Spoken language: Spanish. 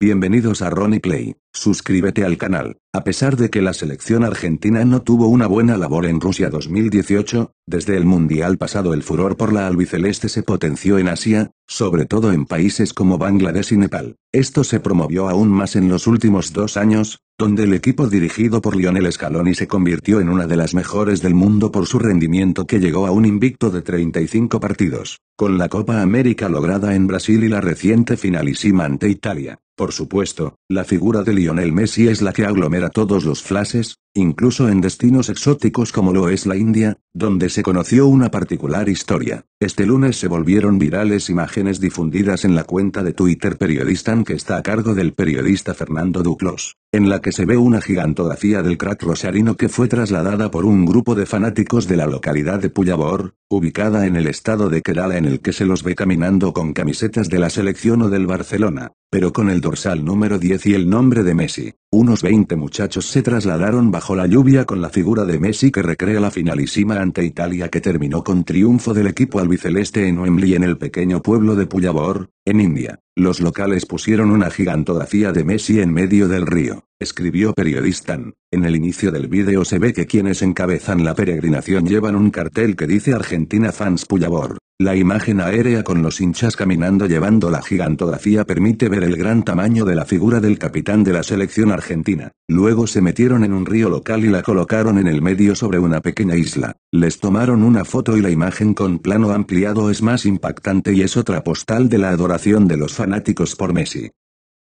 Bienvenidos a Ronnie Play. Suscríbete al canal. A pesar de que la selección argentina no tuvo una buena labor en Rusia 2018, desde el Mundial pasado el furor por la albiceleste se potenció en Asia, sobre todo en países como Bangladesh y Nepal. Esto se promovió aún más en los últimos dos años, donde el equipo dirigido por Lionel Scaloni se convirtió en una de las mejores del mundo por su rendimiento que llegó a un invicto de 35 partidos, con la Copa América lograda en Brasil y la reciente finalísima ante Italia. Por supuesto, la figura de Lionel Messi es la que aglomera todos los flashes, incluso en destinos exóticos como lo es la India, donde se conoció una particular historia. Este lunes se volvieron virales imágenes difundidas en la cuenta de Twitter Periodistan que está a cargo del periodista Fernando Duclos, en la que se ve una gigantografía del crack rosarino que fue trasladada por un grupo de fanáticos de la localidad de Puyabor, ubicada en el estado de Kerala en el que se los ve caminando con camisetas de la selección o del Barcelona pero con el dorsal número 10 y el nombre de Messi. Unos 20 muchachos se trasladaron bajo la lluvia con la figura de Messi que recrea la finalísima ante Italia que terminó con triunfo del equipo albiceleste en Wembley en el pequeño pueblo de Puyabor, en India. Los locales pusieron una gigantografía de Messi en medio del río, escribió Periodistan. En el inicio del vídeo se ve que quienes encabezan la peregrinación llevan un cartel que dice Argentina Fans Puyabor. La imagen aérea con los hinchas caminando llevando la gigantografía permite ver el gran tamaño de la figura del capitán de la selección argentina. Luego se metieron en un río local y la colocaron en el medio sobre una pequeña isla. Les tomaron una foto y la imagen con plano ampliado es más impactante y es otra postal de la adoración de los fanáticos por Messi.